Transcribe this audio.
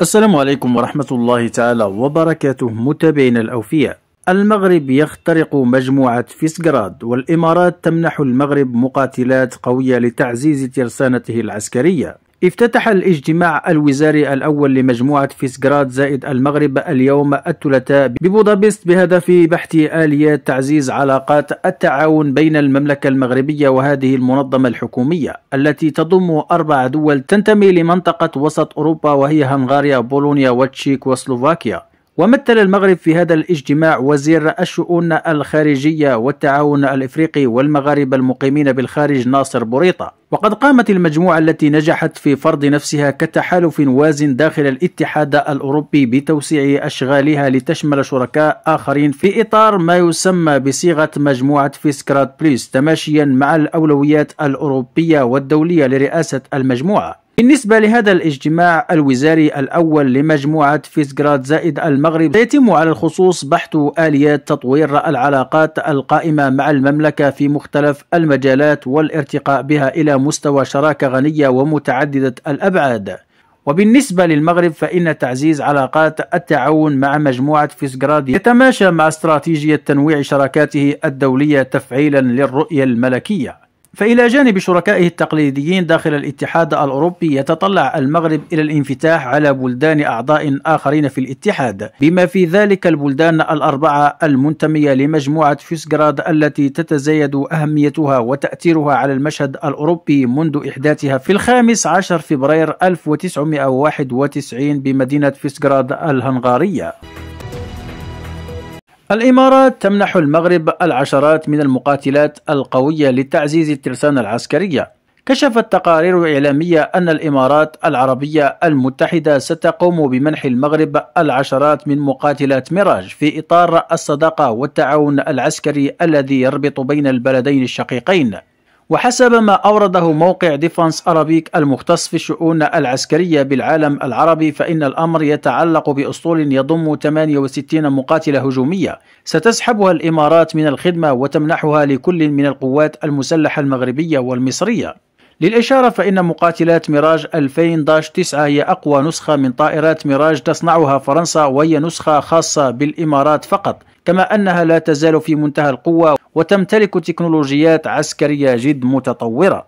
السلام عليكم ورحمة الله تعالى وبركاته متابعينا الأوفياء المغرب يخترق مجموعة فيسغراد والإمارات تمنح المغرب مقاتلات قوية لتعزيز ترسانته العسكرية افتتح الاجتماع الوزاري الأول لمجموعة فيسغراد زائد المغرب اليوم الثلاثاء ببودابست بهدف بحث آليات تعزيز علاقات التعاون بين المملكة المغربية وهذه المنظمة الحكومية التي تضم أربع دول تنتمي لمنطقة وسط أوروبا وهي هنغاريا بولونيا والتشيك وسلوفاكيا ومثل المغرب في هذا الاجتماع وزير الشؤون الخارجية والتعاون الإفريقي والمغاربة المقيمين بالخارج ناصر بوريطة وقد قامت المجموعة التي نجحت في فرض نفسها كتحالف واز داخل الاتحاد الأوروبي بتوسيع أشغالها لتشمل شركاء آخرين في إطار ما يسمى بصيغة مجموعة فيسكراد بليس تماشيا مع الأولويات الأوروبية والدولية لرئاسة المجموعة بالنسبة لهذا الاجتماع الوزاري الأول لمجموعة فيسغراد زائد المغرب سيتم على الخصوص بحث آليات تطوير العلاقات القائمة مع المملكة في مختلف المجالات والارتقاء بها إلى مستوى شراكه غنيه ومتعدده الابعاد وبالنسبة للمغرب فإن تعزيز علاقات التعاون مع مجموعة فيسغراد يتماشى مع استراتيجية تنويع شراكاته الدولية تفعيلا للرؤية الملكية فإلى جانب شركائه التقليديين داخل الاتحاد الأوروبي يتطلع المغرب إلى الانفتاح على بلدان أعضاء آخرين في الاتحاد بما في ذلك البلدان الأربعة المنتمية لمجموعة فيسغراد التي تتزايد أهميتها وتأثيرها على المشهد الأوروبي منذ إحداثها في الخامس عشر فبراير 1991 بمدينة فيسغراد الهنغارية الإمارات تمنح المغرب العشرات من المقاتلات القوية لتعزيز الترسانة العسكرية كشفت تقارير إعلامية أن الإمارات العربية المتحدة ستقوم بمنح المغرب العشرات من مقاتلات ميراج في إطار الصداقة والتعاون العسكري الذي يربط بين البلدين الشقيقين وحسب ما أورده موقع ديفانس أرابيك المختص في الشؤون العسكرية بالعالم العربي فإن الأمر يتعلق بأسطول يضم 68 مقاتلة هجومية ستسحبها الإمارات من الخدمة وتمنحها لكل من القوات المسلحة المغربية والمصرية للإشارة فإن مقاتلات ميراج 2000 9 هي أقوى نسخة من طائرات ميراج تصنعها فرنسا وهي نسخة خاصة بالإمارات فقط كما أنها لا تزال في منتهى القوة وتمتلك تكنولوجيات عسكرية جد متطورة